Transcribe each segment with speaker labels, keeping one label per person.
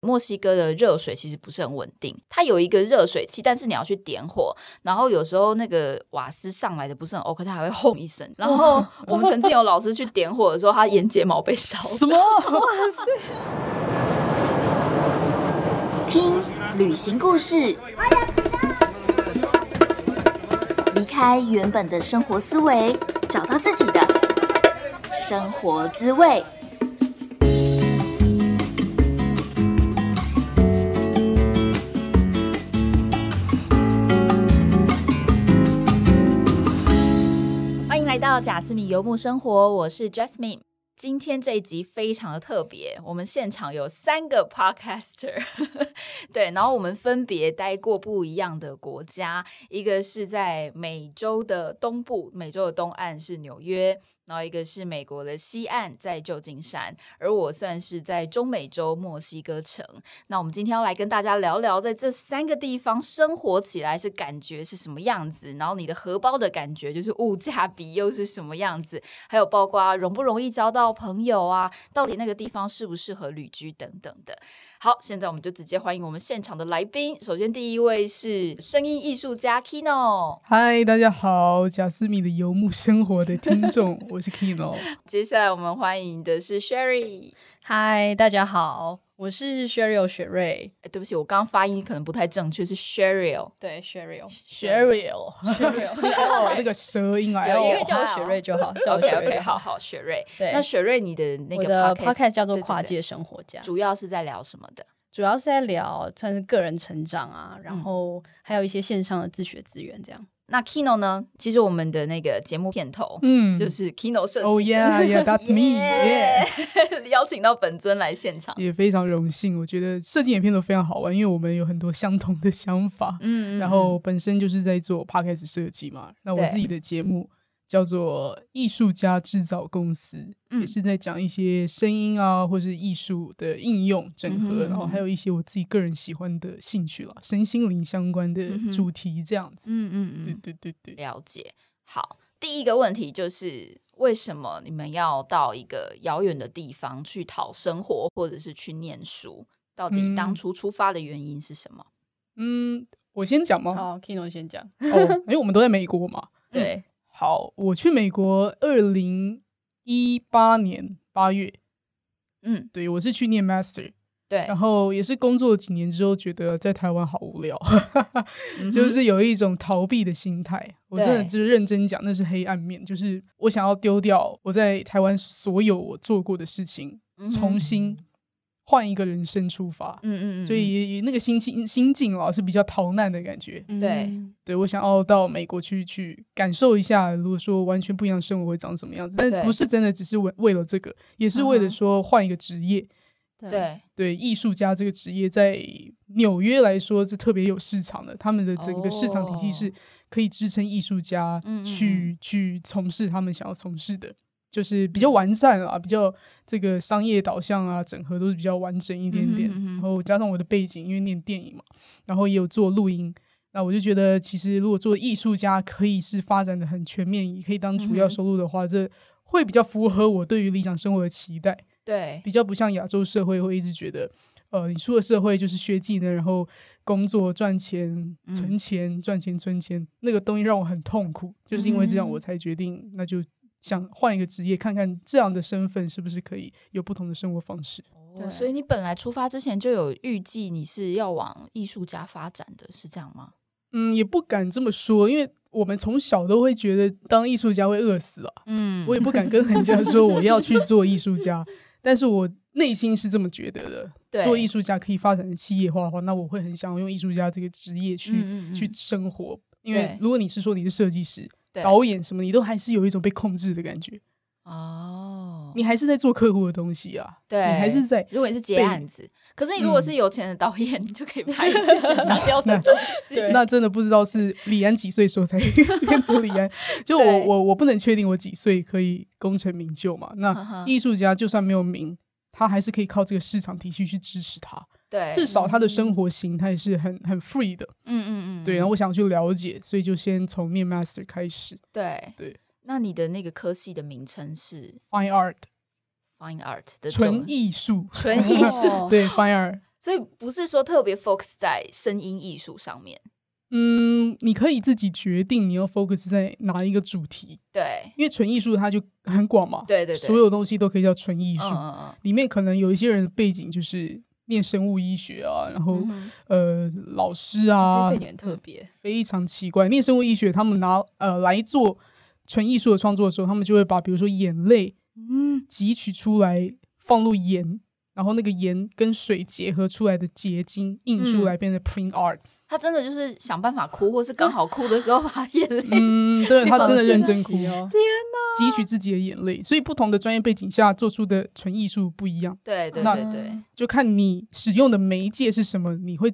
Speaker 1: 墨西哥的热水其实不是很稳定，它有一个热水器，但是你要去点火，然后有时候那个瓦斯上来的不是很 OK，它还会轰一声。然后我们曾经有老师去点火的时候，他眼睫毛被烧。什么？哇塞！听旅行故事，离开原本的生活思维，找到自己的生活滋味。来到贾斯米游牧生活，我是 Jasmine。今天这一集非常的特别，我们现场有三个 podcaster，对，然后我们分别待过不一样的国家，一个是在美洲的东部，美洲的东岸是纽约。然后一个是美国的西岸，在旧金山，而我算是在中美洲墨西哥城。那我们今天要来跟大家聊聊，在这三个地方生活起来是感觉是什么样子，然后你的荷包的感觉就是物价比又是什么样子，还有包括容不容易交到朋友啊，到底那个地方适不适合旅居等等的。好，现在我们就直接欢迎我们现场的来宾。首先，第一位是声音艺术家 Kino。
Speaker 2: 嗨，大家好，贾斯米的游牧生活的听众，我是 Kino。
Speaker 1: 接下来，我们欢迎的是 Sherry。嗨，大家好。我是 Sheryl 雪瑞，哎，对不起，我刚刚发音可能不太正确，是 Sheryl，对，Sheryl，Sheryl，Sheryl，
Speaker 3: 那个 舌音而已。叫雪瑞就好，叫雪瑞，好好雪
Speaker 1: 瑞。那雪
Speaker 3: 瑞，你的那个 Podcast 叫做《跨界生活家》，主
Speaker 1: 要是在聊什么的？
Speaker 3: 主要是在聊，算是个人成长啊，然后还有一些线上的自学资源，这样。那 Kino 呢？其实我们的那个节目片头，
Speaker 1: 嗯，就是 Kino 设计，哦耶，邀请到本尊来现场，
Speaker 2: 也非常荣幸。我觉得设计影片都非常好玩，因为我们有很多相同的想法，嗯，然后本身就是在做 podcast 设计嘛，那我自己的节目。叫做艺术家制造公司，也是在讲一些声音啊，或是艺术的应用整合，然后还有一些我自己个人喜欢的兴趣了，身心灵相关的主题这样子。嗯嗯嗯，
Speaker 1: 对对对对，了解。好，第一个问题就是为什么你们要到一个遥远的地方去讨生活，或者是去念书？到底当初出发的原因是什么？嗯，我先讲吗？好 k i n o 先讲。哦，
Speaker 2: 因为我们都在美国嘛。对。好，我去美国，二零一八年八月，嗯，对我是去念 master，对，然后也是工作几年之后，觉得在台湾好无聊，就是有一种逃避的心态，我真的就是认真讲，那是黑暗面，就是我想要丢掉我在台湾所有我做过的事情，重新。换一个人生出发，嗯嗯嗯，所以那个心情心境啊是比较逃难的感觉，对对，我想要到美国去去感受一下，如果说完全不一样的生活会长什么样子，但不是真的，只是为为了这个，也是为了说换一个职业，对对，艺术家这个职业在纽约来说是特别有市场的，他们的整个市场体系是可以支撑艺术家去去从事他们想要从事的。就是比较完善啊，比较这个商业导向啊，整合都是比较完整一点点。然后加上我的背景，因为念电影嘛，然后也有做录音。那我就觉得，其实如果做艺术家，可以是发展的很全面，也可以当主要收入的话，这会比较符合我对于理想生活的期待。对，比较不像亚洲社会会一直觉得，呃，你出了社会就是学技能，然后工作赚钱存钱赚钱存钱，那个东西让我很痛苦。就是因为这样，我才决定那就。想换一个职业，看看这样的身份是不是可以有不同的生活方式。
Speaker 1: 对，所以你本来出发之前就有预计，你是要往艺术家发展的，是这样吗？
Speaker 2: 嗯，也不敢这么说，因为我们从小都会觉得当艺术家会饿死啊。嗯，我也不敢跟人家说我要去做艺术家，但是我内心是这么觉得的。对，做艺术家可以发展成企业化的话，那我会很想用艺术家这个职业去去生活。因为如果你是说你是设计师。导演什么，你都还是有一种被控制的感觉
Speaker 1: 哦。
Speaker 2: 你还是在做客户的东西啊，你还是在，
Speaker 1: 如果是接案子，
Speaker 2: 可是你如果是
Speaker 1: 有钱的导演，你就可以拍自己想要的东西。那
Speaker 2: 真的不知道是李安几岁时候才跟 做李安。就我我我不能确定我几岁可以功成名就嘛。那艺术家就算没有名，他还是可以靠这个市场体系去支持他。对，至少他的生活形态是很很 free 的。嗯嗯嗯，对。然后我想去了解，所以就先从念 master 开始。
Speaker 1: 对对，那你的那个科系的名称是 fine art，fine art 的纯艺术，纯艺术 对 fine art，所以不是说特别 focus 在声音艺术上面。
Speaker 2: 嗯，你可以自己决定你要 focus 在哪一个主题。对，因为纯艺术它就很广嘛，对对对，所有东西都可以叫纯艺术。里面可能有一些人的背景就是。念生物医学啊，然后呃，老师啊，这特别，非常奇怪。念生物医学，他们拿呃来做纯艺术的创作的时候，他们就会把比如说眼泪，嗯，汲取出来放入盐，然后那个盐跟水结合出来的结晶印出来，变成 print art。
Speaker 1: 他真的就是想办法哭，或是刚好哭的时候把眼泪，嗯，对他真的认真哭
Speaker 2: 哦。汲取自己的眼泪，所以不同的专业背景下做出的纯艺术不一样。对对对对，就看你使用的媒介是什么，你会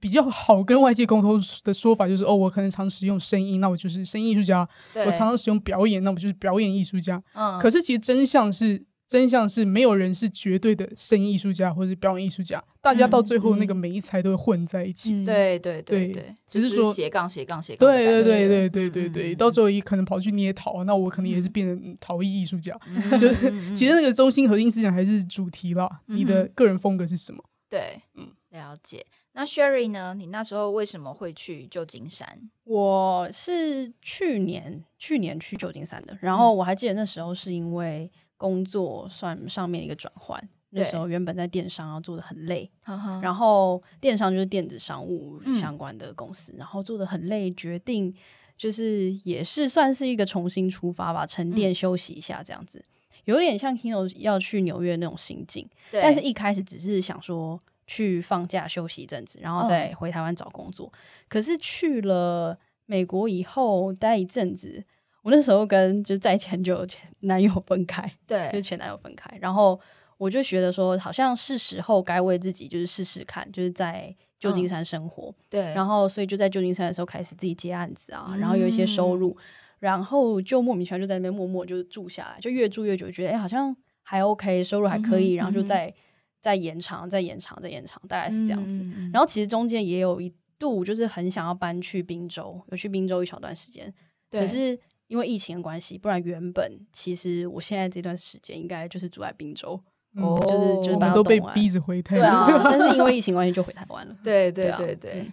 Speaker 2: 比较好跟外界沟通的说法就是：哦，我可能常使用声音，那我就是声音艺术家；我常常使用表演，那我就是表演艺术家。嗯，可是其实真相是。真相是没有人是绝对的声艺术家或者表演艺术家，大家到最后那个每一才都会混在一起。对对对对，只是说斜杠斜杠斜杠。对对对对对对对，到最后一可能跑去捏陶，那我可能也是变成陶艺艺术家。就是、其实那个中心核心思想还是主题啦，你的个人风格是什么？
Speaker 1: 对，嗯，了解。那 Sherry 呢？你那时候为什么会去旧金山？
Speaker 3: 我是去年去年去旧金山的，然后我还记得那时候是因为。工作算上面一个转换，那时候原本在电商做的很累，然后电商就是电子商务相关的公司，然后做的很累，决定就是也是算是一个重新出发吧，沉淀休息一下这样子，有点像 Kino 要去纽约那种心境，但是一开始只是想说去放假休息一阵子，然后再回台湾找工作，可是去了美国以后待一阵子。我那时候跟就是在前就前男友分开，对，就前男友分开，然后我就觉得说好像是时候该为自己就是试试看，就是在旧金山生活，对，然后所以就在旧金山的时候开始自己接案子啊，然后有一些收入，然后就莫名其妙就在那边默默就住下来，就越住越久，觉得哎好像还 OK，收入还可以，然后就在在延长、在延长、在延长，大概是这样子。然后其实中间也有一度就是很想要搬去滨州，有去滨州一小段时间，可是。因为疫情的关系，不然原本其实我现在这段时间应该就是住在滨州，
Speaker 2: 哦、就是就是都被逼着回台湾。对啊，但是因为
Speaker 3: 疫情关系就回台湾了。对对对对，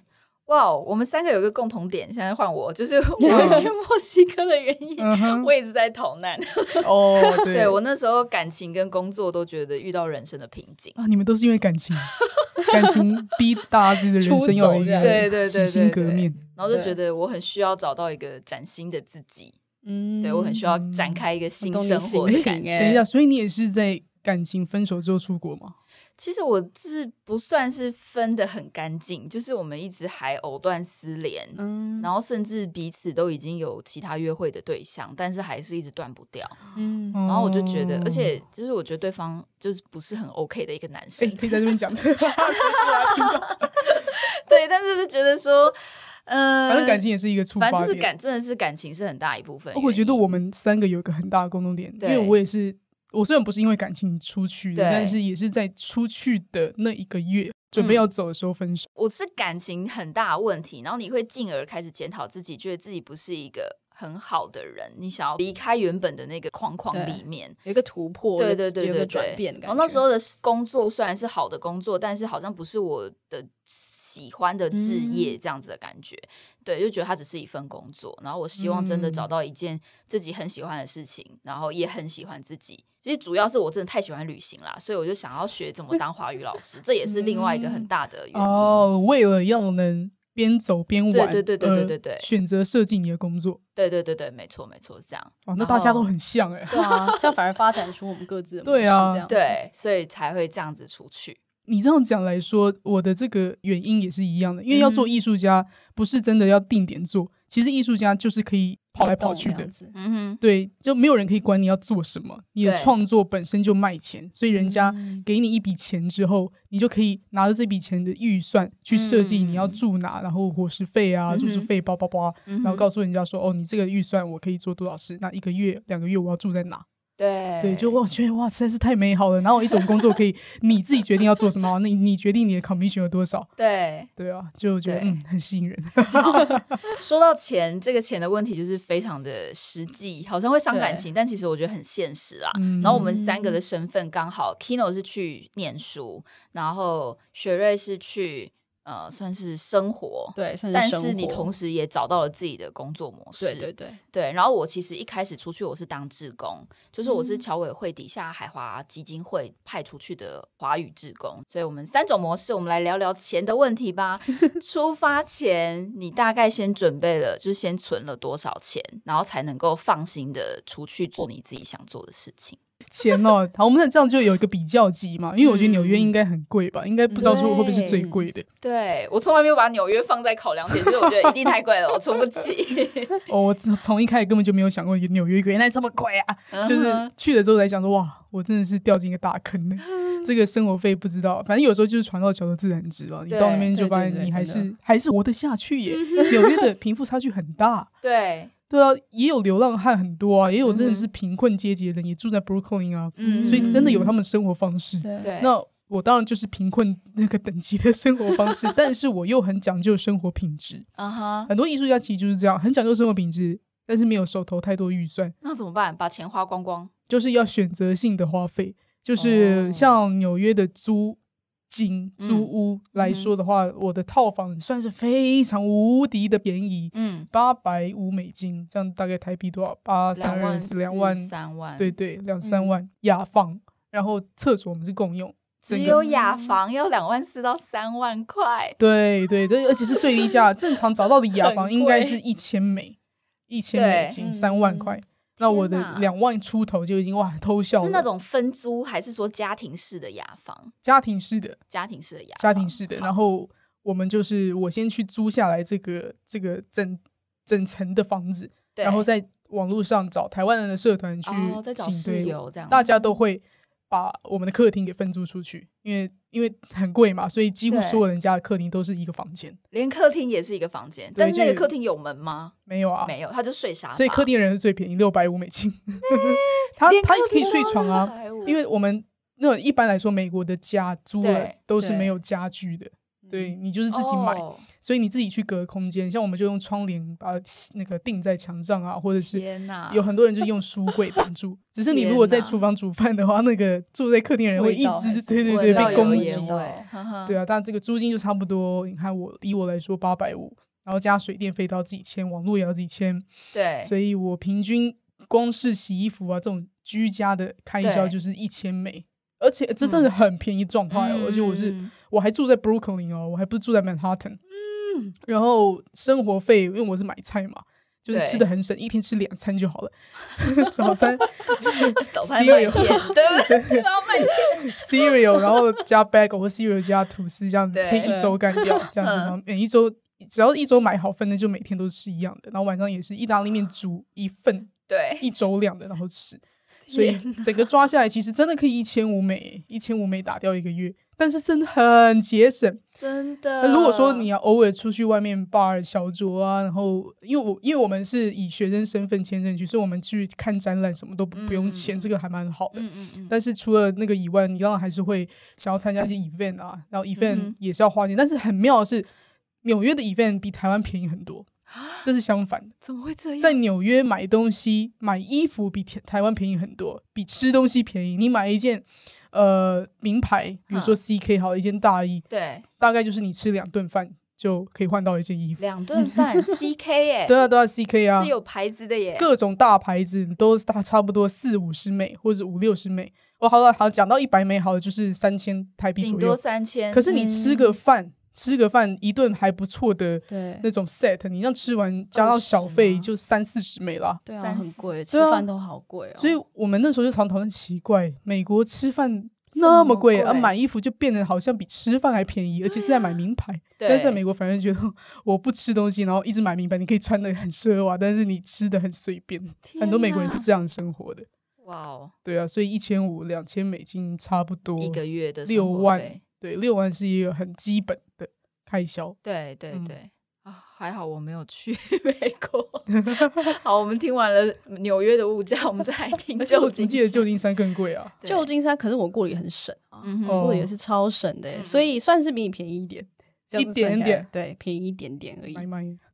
Speaker 1: 哇，我们三个有个共同点，现在换我就是 我去 墨西哥的原因，我一直在逃难。哦，对，我那时候感情跟工作都觉得遇到人生的瓶颈
Speaker 2: 啊。你们都是因为感情，感情逼大家自己的人生要对对对对，洗心革面，然后就觉
Speaker 1: 得我很需要找到一个崭新的自己。嗯，对我很需要展开一个新生活的感。等一下，
Speaker 2: 所以你也是在感情分手之后出国吗？
Speaker 1: 其实我是不算是分的很干净，就是我们一直还藕断丝连，嗯，然后甚至彼此都已经有其他约会的对象，但是还是一直断不掉，
Speaker 2: 嗯。然后我就觉得，而且
Speaker 1: 就是我觉得对方就是不是很 OK 的一个男生，可以在这边讲，对，但是是觉得说。呃，反正感情也是一个出发点，反正就是感，真的是感情是很大一部分。我觉
Speaker 2: 得我们三个有一个很大的共同点，因为我也是，我虽然不是因为感情出去，但是也是在出去的那一个月，准备要走的时候分手。
Speaker 1: 我是感情很大问题，然后你会进而开始检讨自己，觉得自己不是一个很好的人，你想要离开原本的那个框框里面，
Speaker 3: 有一个突破，对对对对，有个转变。然后那时候
Speaker 1: 的工作虽然是好的工作，但是好像不是我的。喜欢的职业这样子的感觉，对，就觉得它只是一份工作。然后我希望真的找到一件自己很喜欢的事情，然后也很喜欢自己。其实主要是我真的太喜欢旅行啦，所以我就想要学怎么当华语老师，这也是另外一个很大的原
Speaker 2: 因。哦，为了要能边走边玩，对对对对对对对，选择设计你的工作，
Speaker 1: 对对对对，没错没错，是这样。哦，那大家都很
Speaker 2: 像哎，对
Speaker 1: 啊，这样反而发展出我们各自的 对啊，对，所以才会这样子出去。
Speaker 2: 你这样讲来说，我的这个原因也是一样的，因为要做艺术家，不是真的要定点做。其实艺术家就是可以跑来跑去的，嗯哼，对，就没有人可以管你要做什么。你的创作本身就卖钱，所以人家给你一笔钱之后，你就可以拿着这笔钱的预算去设计你要住哪，然后伙食费啊、住宿费、包包包，然后告诉人家说，哦，你这个预算我可以做多少事？那一个月、两个月我要住在哪？对对，就我觉得哇，实在是太美好了。然后一种工作可以 你自己决定要做什么，那你你决定你的 commission 有多少。
Speaker 1: 对对啊，
Speaker 2: 就我觉得嗯，很吸引人。
Speaker 1: 说到钱，这个钱的问题就是非常的实际，好像会伤感情，但其实我觉得很现实啊。然后我们三个的身份刚好，Kino 是去念书，然后雪瑞是去。呃，算是生活，对，算是生活。但是你同时也找到了自己的工作模式，对对对对。然后我其实一开始出去，我是当志工，就是我是侨委会底下海华基金会派出去的华语志工。所以我们三种模式，我们来聊聊钱的问题吧。出发前，你大概先准备了，就是先存了多少钱，然后才能够放心的出去做你自己想做的事情。
Speaker 2: 钱哦，好，我们这样就有一个比较级嘛，因为我觉得纽约应该很贵吧，应该不知道说会不会是最贵的。
Speaker 1: 对我从来没有把纽约放在考量点，所以我觉得一定太贵了，我
Speaker 2: 出不起。我从一开始根本就没有想过纽约贵，原来这么贵啊！就是去了之后才想说，哇，我真的是掉进一个大坑了。这个生活费不知道，反正有时候就是传到桥头自然直了，你到那边就发现你还是还是活得下去耶。纽约的贫富差距很大，对。对啊，也有流浪汉很多啊，也有真的是贫困阶级的人也住在 Brooklyn 啊，嗯，所以真的有他们生活方式。对，那我当然就是贫困那个等级的生活方式，但是我又很讲究生活品质啊哈。很多艺术家其实就是这样，很讲究生活品质，但是没有手头太多预算，
Speaker 1: 那怎么办？把钱花光光，
Speaker 2: 就是要选择性的花费，就是像纽约的租。金租屋来说的话，我的套房算是非常无敌的便宜，嗯，八百五美金，这样大概台币多少？八两万两万三万，对对，两三万雅房，然后厕所我们是共用，只有雅
Speaker 1: 房要两万四到三万块，
Speaker 2: 对对对，而且是最低价，正常找到的雅房应该是一千美，一千美金三万块。那我的两万出头就已经哇偷笑了。是那
Speaker 1: 种分租还是说家庭式的雅房？
Speaker 2: 家庭式的，
Speaker 1: 家庭式的雅房。
Speaker 2: 家庭式的，然后我们就是我先去租下来这个这个整整层的房子，然后在网络上找台湾人的社团去，再找室友这样，大家都会。把我们的客厅给分租出去，因为因为很贵嘛，所以几乎所有人家的客厅都是一个房间，
Speaker 1: 连客厅也是一个房间。但是那个客厅有门吗？没有啊，没有，他就睡沙发。所以客
Speaker 2: 厅人是最便宜，六百五美金。他他可以睡床啊，因为我们那种一般来说美国的家租了都是没有家具的。对你就是自己买，所以你自己去隔空间。像我们就用窗帘把那个钉在墙上啊，或者是有很多人就用书柜挡住。只是你如果在厨房煮饭的话，那个住在客厅人会一直对对对被攻击。对啊，但这个租金就差不多。你看我以我来说八百五，然后加水电费都要自己签，网络也要自己签。对，所以我平均光是洗衣服啊这种居家的开销就是一千美，而且这真的很便宜状态，而且我是。我还住在 Brooklyn 哦，我还不是住在 m a a n h t t a 嗯，然后生活费，因为我是买菜嘛，就是吃的很省，一天吃两餐就好了。早餐，
Speaker 1: 早餐 cereal，对
Speaker 2: 对对，然后片。Cereal，然后加 bag 或 Cereal 加吐司这样子，一周干掉，这样子。每一周只要一周买好份，那就每天都吃一样的。然后晚上也是意大利面煮一份，对，一周量的，然后吃。所以整个抓下来，其实真的可以一千五美，一千五美打掉一个月。但是真的很节省，真的。如果说你要偶尔出去外面 bar 小酌啊，然后因为我因为我们是以学生身份签证去，所以我们去看展览什么都不不用钱，这个还蛮好的。嗯嗯。但是除了那个以外，你当然还是会想要参加一些 event 啊，然后 event 也是要花钱。但是很妙的是，纽约的 event 比台湾便宜很多，这是相反的。怎么会这样？在纽约买东西、买衣服比台台湾便宜很多，比吃东西便宜。你买一件。呃，名牌，比如说 C K 好，一件大衣，对，大概就是你吃两顿饭就可以换到一件衣服。
Speaker 1: 两顿饭 C K 哎，对啊，都
Speaker 2: 要 C K 啊，是有
Speaker 1: 牌子的耶，各种
Speaker 2: 大牌子都大差不多四五十美或者五六十美，我好了好讲到一百美好的就是三千台币左右，多三千，可是你吃个饭。吃个饭一顿还不错的那种 set，你像吃完加到小费就三四十美了，对啊，很贵，吃饭都好贵哦。所以我们那时候就常讨论奇怪，美国吃饭那么贵，而买衣服就变得好像比吃饭还便宜，而且是在买名牌。但在美国反正觉得我不吃东西，然后一直买名牌，你可以穿的很奢华，但是你吃的很随便。很多美国人是这样生活的。哇哦，对啊，所以一千五两千美金差不多一个月的六万，对，六万是一个很基本。害羞。对对对
Speaker 1: 啊，还好我
Speaker 2: 没有去 美国。好，我们听完了纽约的物价，我们再来听 旧。我记得旧金山更贵啊，旧
Speaker 3: 金山。可是我过也很省啊，过得也是超省的，所以算是比你便宜一点，一点点，对，便宜一点点而已。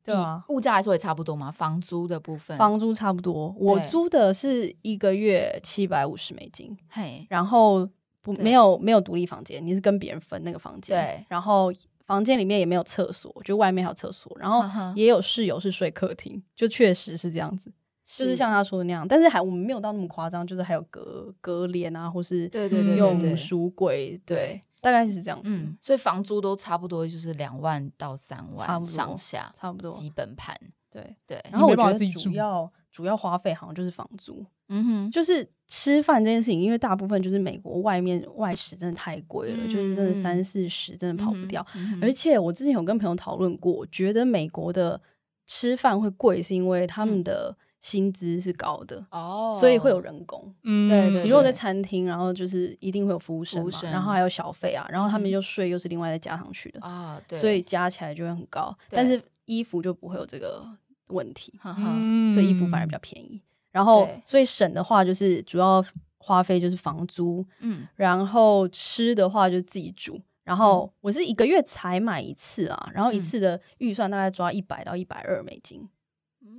Speaker 3: 对啊，物价来说也差不多嘛。房租的部分，房租差不多。我租的是一个月七百五十美金，嘿，然后不没有没有独立房间，你是跟别人分那个房间，对，然后。房间里面也没有厕所，就外面有厕所，然后也有室友是睡客厅，就确实是这样子，就是像他说的那样。但是还我们没有到那么夸张，就是还有隔隔帘啊，或是对对对用书柜，对，大概是这样子。
Speaker 1: 所以房租都差不多，就是两万到三万上下，差不多基本盘。对对。然后我
Speaker 3: 觉得主要主要花费好像就是房租。嗯哼，就是吃饭这件事情，因为大部分就是美国外面外食真的太贵了，就是真的三四十，真的跑不掉。而且我之前有跟朋友讨论过，觉得美国的吃饭会贵，是因为他们的薪资是高的哦，所以会有人工。
Speaker 2: 嗯，对。你果在
Speaker 3: 餐厅，然后就是一定会有服务生嘛，然后还有小费啊，然后他们就税又是另外再加上去的啊，对。所以加起来就会很高，但是衣服就不会有这个问题，哈哈，所以衣服反而比较便宜。然后，所以省的话就是主要花费就是房租，嗯，然后吃的话就自己煮。然后我是一个月才买一次啊，然后一次的预算大概抓一百到一百二美金，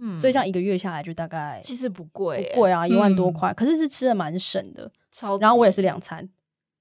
Speaker 3: 嗯，所以样一个月下来就大概其实不贵，贵啊一万多块，可是是吃的蛮省的，超。然后我也是两餐，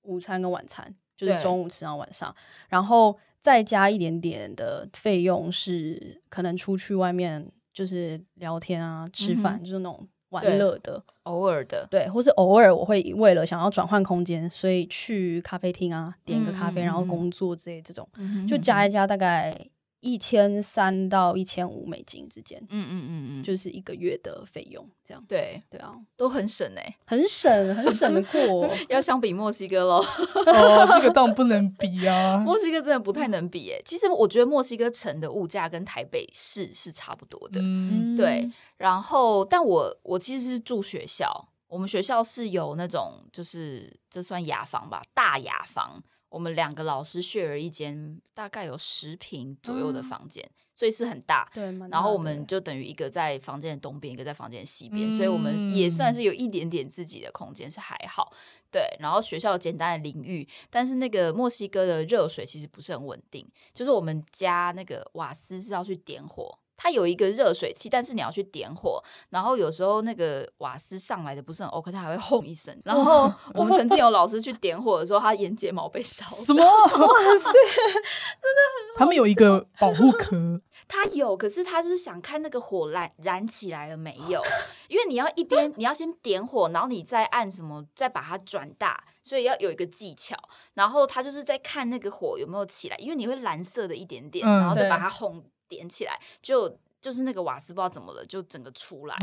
Speaker 3: 午餐跟晚餐，就是中午吃，到晚上，然后再加一点点的费用是可能出去外面就是聊天啊、吃饭，就是那种。玩乐的，偶尔的，对，或是偶尔我会为了想要转换空间，所以去咖啡厅啊，点个咖啡，然后工作之类这种，就加一加，大概。一千三到一千五美金之间，嗯嗯嗯嗯，就是一个月的费用，这样，对对啊，都很省哎，很省，很省的
Speaker 1: 过，要相比墨西哥喽，这个当然不能比啊，墨西哥真的不太能比哎，其实我觉得墨西哥城的物价跟台北市是差不多的，嗯，对，然后但我我其实是住学校，我们学校是有那种就是这算雅房吧，大雅房。我们两个老师血了一间，大概有十平左右的房间，所以是很大。
Speaker 3: 对，然后我们
Speaker 1: 就等于一个在房间的东边，一个在房间西边，所以我们也算是有一点点自己的空间，是还好。对，然后学校简单的淋浴，但是那个墨西哥的热水其实不是很稳定，就是我们家那个瓦斯是要去点火。它有一个热水器，但是你要去点火，然后有时候那个瓦斯上来的不是很 OK，它还会轰一声。然后
Speaker 2: 我们曾经有老
Speaker 1: 师去点火的时候，他眼睫毛被烧什么？哇塞，
Speaker 2: 真的很。他们有一个保护壳。
Speaker 1: 他有，可是他就是想看那个火燃燃起来了没有，因为你要一边你要先点火，然后你再按什么，再把它转大，所以要有一个技巧。然后他就是在看那个火有没有起来，因为你会蓝色的一点点，然后再把它轰。点起来就就是那个瓦斯不知道怎么了，就整个出来。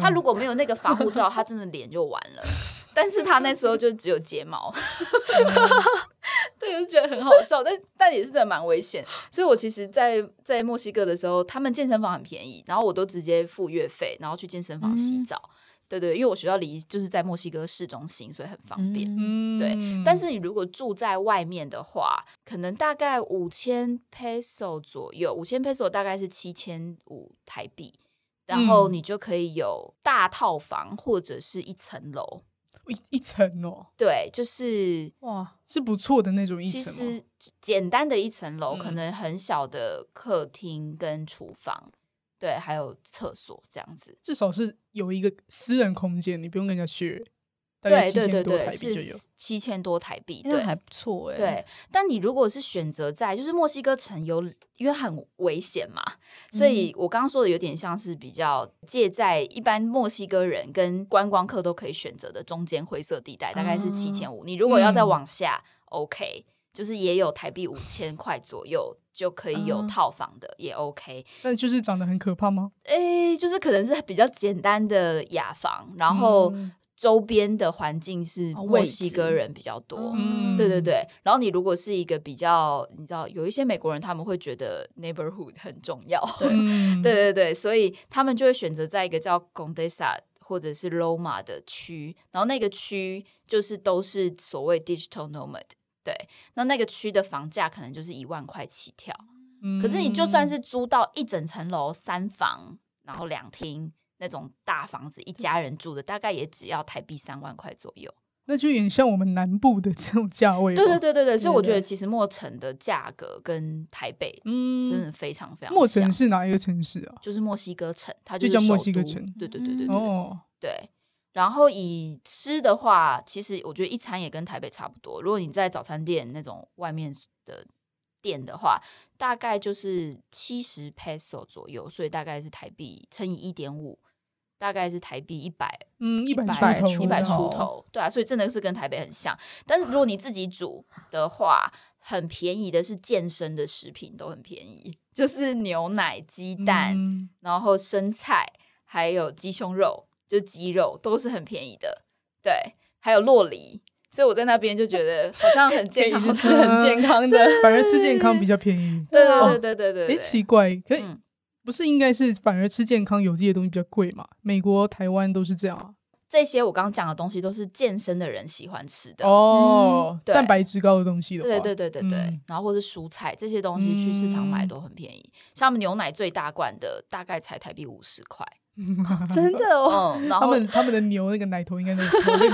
Speaker 1: 他如果没有那个防护罩，他真的脸就完了。但是他那时候就只有睫毛，对，就觉得很好笑。但但也是真的蛮危险。所以我其实，在在墨西哥的时候，他们健身房很便宜，然后我都直接付月费，然后去健身房洗澡。对对，因为我学校离就是在墨西哥市中心，所以很方便。嗯，对，但是你如果住在外面的话，可能大概五千 peso 左右，五千 peso 大概是七千五台币，然后你就可以有大套房或者是一层楼一一层哦。对，就是哇，
Speaker 2: 是不错的那种一层。其实
Speaker 1: 简单的一层楼，可能很小的客厅跟厨房。对，还有厕所这样子，至
Speaker 2: 少是有一个私人空间，你不用跟人家削。对对对对，是
Speaker 1: 七千多台币，对，还不错哎。对，但你如果是选择在就是墨西哥城，有因为很危险嘛，所以我刚刚说的有点像是比较借在一般墨西哥人跟观光客都可以选择的中间灰色地带，大概是七千五。你如果要再往下，OK。就是也有台币五千块左右就可以有套房的，也 OK。
Speaker 2: 那就是长得很可怕吗？哎，就
Speaker 1: 是可能是比较简单的雅房，然后周边的环境是墨西哥人比较多。嗯，对对对。然后你如果是一个比较，你知道有一些美国人，他们会觉得 neighborhood 很重要。对对对对，所以他们就会选择在一个叫 Gondesa 或者是 Roma 的区，然后那个区就是都是所谓 digital nomad。对，那那个区的房价可能就是一万块起跳，可是你就算是租到一整层楼三房，然后两厅那种大房子，一家人住的，大概也只要台币三万块左右。
Speaker 2: 那就点像我们南部的这种价位。对对对对对，所以我觉得其实
Speaker 1: 墨城的价格跟台北，嗯，真的非常非常。墨城
Speaker 2: 是哪一个城市啊？
Speaker 1: 就是墨西哥城，它就叫墨西哥城。对对对对对，哦，对。然后以吃的话，其实我觉得一餐也跟台北差不多。如果你在早餐店那种外面的店的话，大概就是七十 peso 左右，所以大概是台币乘以一点五，大概是台币一百，嗯，一百一百出头，对啊，所以真的是跟台北很像。但是如果你自己煮的话，很便宜的是健身的食品都很便宜，就是牛奶、鸡蛋，然后生菜，还有鸡胸肉。就鸡肉都是很便宜的，对，还有洛梨，所以我在那边就觉得好像很健康，很健康的，反而吃健康比
Speaker 2: 较便宜。对对对对对。哎，奇怪，可以不是应该是反而吃健康有机的东西比较贵嘛？美国、台湾都是这样啊。
Speaker 1: 这些我刚刚讲的东西都是健身的人喜欢吃的哦，蛋
Speaker 2: 白质高的东西的，对对对对对。
Speaker 1: 然后或是蔬菜这些东西去市场买都很便宜，像牛奶最大罐的大概才台币五十块。
Speaker 2: 真的哦，他们他们的牛那个奶头应该都头被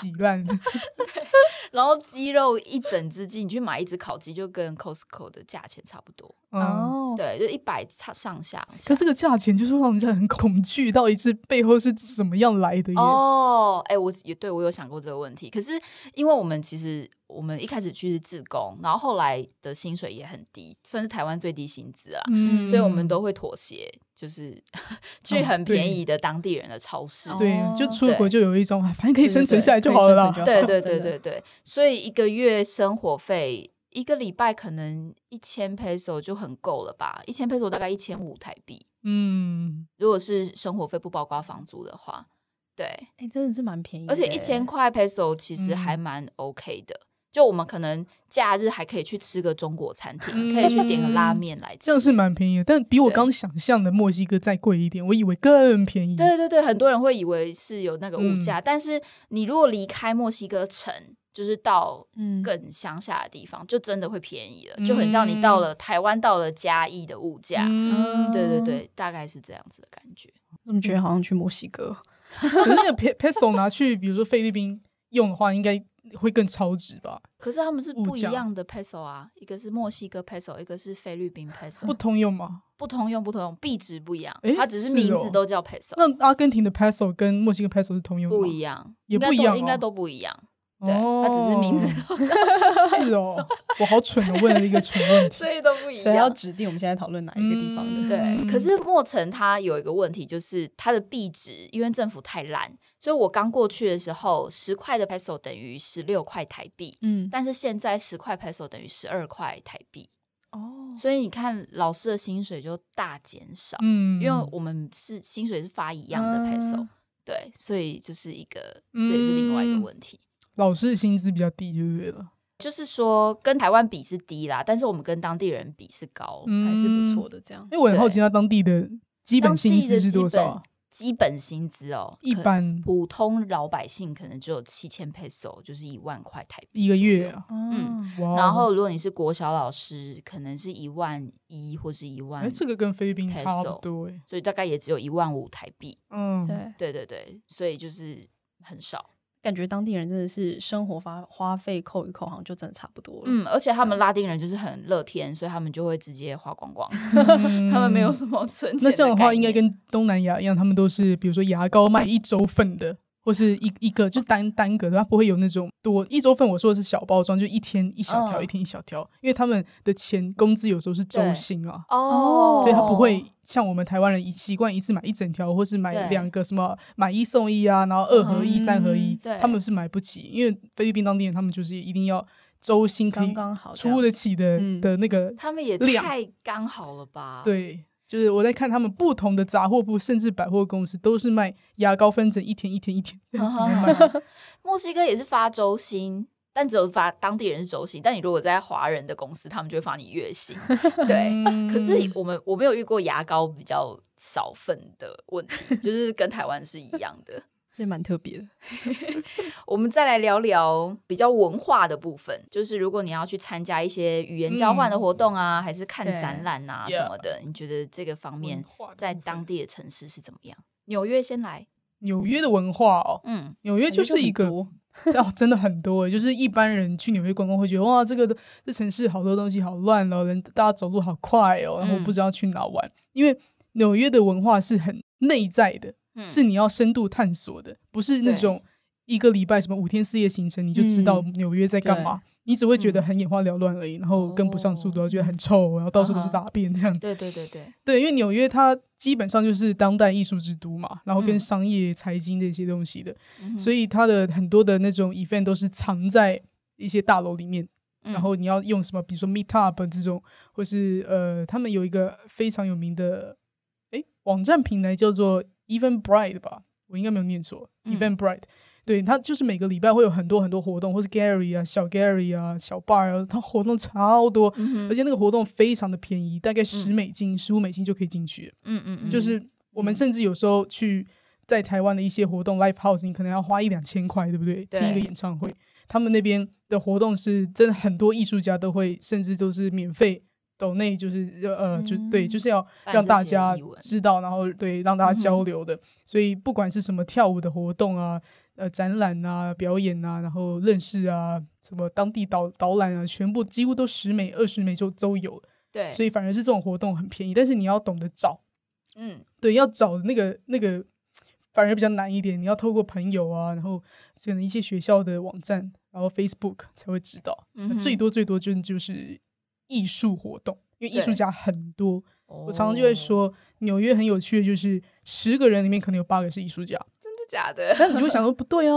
Speaker 2: 挤烂
Speaker 1: 然后鸡肉一整只鸡，你去买一只烤鸡，就跟 Costco 的价钱差不多
Speaker 2: 哦，
Speaker 1: 对，就一百差上下。
Speaker 2: 那这个价钱就是让人家很恐惧，到一只背后是怎么样来的？
Speaker 1: 哦，哎，我也对，我有想过这个问题，可是因为我们其实。我们一开始去是自工，然后后来的薪水也很低，算是台湾最低薪资啊。嗯，所以我们都会妥协，就是 去很便宜的当地人的超市。对，就出国就有一种反正可以生存下来就好了。对 对对对对，所以一个月生活费一个礼拜可能一千 peso 就很够了吧？一千 peso 大概一千五台币。嗯，如果是生活费不包括房租的话，对，
Speaker 3: 哎，真的是蛮便宜，而且一千
Speaker 1: 块 peso 其实还蛮 OK 的。就我们可能假日还可以去吃个中国餐厅，可以去点个拉面来吃，这样是
Speaker 2: 蛮便宜。但比我刚想象的墨西哥再贵一点，我以为更便宜。
Speaker 1: 对对对，很多人会以为是有那个物价，但是你如果离开墨西哥城，就是到更乡下的地方，就真的会便宜了，就很像你到了台湾，到了嘉义的物价。对对对，大概是这样子的感觉。
Speaker 2: 怎么觉得好像去墨西哥？可个 Peso 拿去比如说菲律宾用的话，应该。会更超值吧？可是他们是不一样的
Speaker 1: peso 啊，一个是墨西哥 peso，一个是菲律宾 peso，不通用吗？不通用，不通用，币值不一样。它只是名字都叫 peso。那
Speaker 2: 阿根廷的 peso 跟墨西哥 peso 是通用吗？不一样，也不一样，应该
Speaker 1: 都不一样。
Speaker 2: 对，他只是名字。
Speaker 1: 是哦，我好蠢，的问了一个蠢问题。所
Speaker 2: 以都不一样。以要
Speaker 1: 指定？我们现在讨论哪一个地方的？对。可是墨城它有一个问题，就是它的币值，因为政府太烂，所以我刚过去的时候，十块的 peso 等于十六块台币。嗯。但是现在十块 peso 等于十二块台币。哦。所以你看，老师的薪水就大减少。嗯。因为我们是薪水是发一样的 peso，对，所以就是一个，这也是另外一个
Speaker 2: 问题。老师的薪资比较低，就月对了。
Speaker 1: 就是说，跟台湾比是低啦，但是我们跟当地人比是高，还是不错的。这样，因为我很好
Speaker 2: 奇，那当地的基本薪资是多少？
Speaker 1: 基本薪资哦，一般普通老百姓可能只有七千 peso，就是一万块台币一个月啊。嗯，哇。然后，如果你是国小老师，可能是一万一或是一万，这个跟菲律宾差不多，所以大概也只有一万五台币。嗯，对对对对，所以就是很少。
Speaker 3: 感觉当地人真的是生活花花费扣一扣，好像就真的差不多了。嗯，而且他们拉
Speaker 1: 丁人就是很乐天，所以他们就会直接花光光，他们没有什么存
Speaker 2: 钱。那这样的话，应该跟东南亚一样，他们都是比如说牙膏卖一周份的。或是一一个就单单个，它不会有那种多一周份。我说的是小包装，就一天一小条，一天一小条。因为他们的钱工资有时候是周薪啊，哦，所以他不会像我们台湾人一习惯一次买一整条，或是买两个什么买一送一啊，然后二合一、三合一，他们是买不起，因为菲律宾当地人他们就是一定要周薪可以出得起的的那个，他们
Speaker 1: 也太刚好了吧？对。
Speaker 2: 就是我在看他们不同的杂货部，甚至百货公司都是卖牙膏分成一天一天一天这样子卖。
Speaker 1: 墨西哥也是发周薪，但只有发当地人是周薪。但你如果在华人的公司，他们就发你月薪。
Speaker 2: 对，可
Speaker 1: 是我们我没有遇过牙膏比较少份的问题，就是跟台湾是一样的。
Speaker 3: 也蛮特别的。
Speaker 1: 我们再来聊聊比较文化的部分，就是如果你要去参加一些语言交换的活动啊，还是看展览啊什么的，你觉得这个方面在当地的城市是怎么样？
Speaker 2: 纽约先来。纽约的文化哦，嗯，纽约就是一个哦，真的很多，就是一般人去纽约观光会觉得哇，这个这城市好多东西好乱哦，人大家走路好快哦，然后不知道去哪玩，因为纽约的文化是很内在的。是你要深度探索的，不是那种一个礼拜什么五天四夜行程你就知道纽约在干嘛，你只会觉得很眼花缭乱而已，然后跟不上速度，然后觉得很臭，然后到处都是大便这样对对对对，对，因为纽约它基本上就是当代艺术之都嘛，然后跟商业、财经这些东西的，所以它的很多的那种 event 都是藏在一些大楼里面，然后你要用什么，比如说 Meetup 这种，或是呃，他们有一个非常有名的哎网站平台叫做。Evenbright 吧，我应该没有念错。Evenbright，对他就是每个礼拜会有很多很多活动，或是 Gary 啊、小 Gary 啊、小 Bar 啊，他活动超多，而且那个活动非常的便宜，大概十美金、十五美金就可以进去。嗯嗯，就是我们甚至有时候去在台湾的一些活动 Live House，你可能要花一两千块，对不对？听一个演唱会，他们那边的活动是真的很多，艺术家都会甚至都是免费。岛内就是要呃就对就是要让大家知道，然后对让大家交流的，所以不管是什么跳舞的活动啊、呃展览啊、表演啊，然后认识啊，什么当地导导览啊，全部几乎都十美二十美就都有。对，所以反而是这种活动很便宜，但是你要懂得找。嗯，对，要找那个那个反而比较难一点，你要透过朋友啊，然后可能一些学校的网站，然后 Facebook 才会知道。嗯，最多最多就就是。艺术活动，因为艺术家很多，我常常就会说，纽约很有趣的就是十个人里面可能有八个是艺术家，真的假的？那你就会想说，不对啊，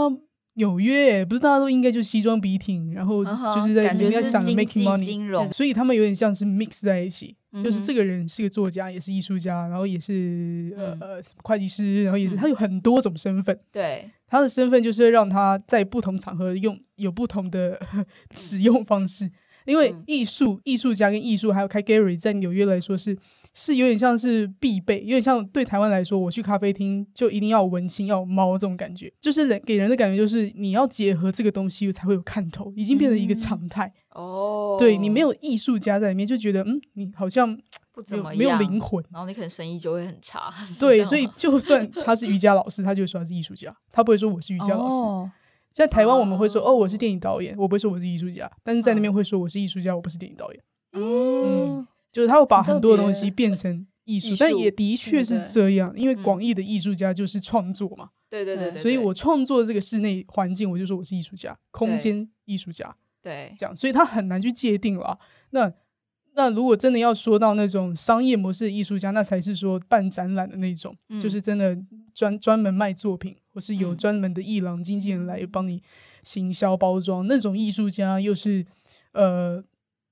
Speaker 2: 纽约不是大家都应该就西装笔挺，然后就是在里面想着 making money，所以他们有点像是 mix 在一起，就是这个人是个作家，也是艺术家，然后也是呃呃会计师，然后也是他有很多种身份，对他的身份就是让他在不同场合用有不同的 使用方式。因为艺术、艺术家跟艺术还有开 g a r y 在纽约来说是是有点像是必备，有点像对台湾来说，我去咖啡厅就一定要文青、要猫这种感觉，就是人给人的感觉就是你要结合这个东西才会有看头，已经变成一个常态。哦，对你没有艺术家在里面就觉得嗯，你好像 不怎么没有灵魂，
Speaker 1: 然后你可能生意就会很差。对，所以
Speaker 2: 就算他是瑜伽老师，他就会说他是艺术家，他不会说我是瑜伽老师。在台湾我们会说哦，我是电影导演，我不会说我是艺术家。但是在那边会说我是艺术家，我不是电影导演。
Speaker 1: 嗯，
Speaker 2: 就是他会把很多东西变成艺术，但也的确是这样，因为广义的艺术家就是创作嘛。对对对对。所以我创作这个室内环境，我就说我是艺术家，空间艺术家。对，这样，所以他很难去界定了。那那如果真的要说到那种商业模式的艺术家，那才是说办展览的那种，就是真的专专门卖作品。我是有专门的艺廊经纪人来帮你行销包装，那种艺术家又是，呃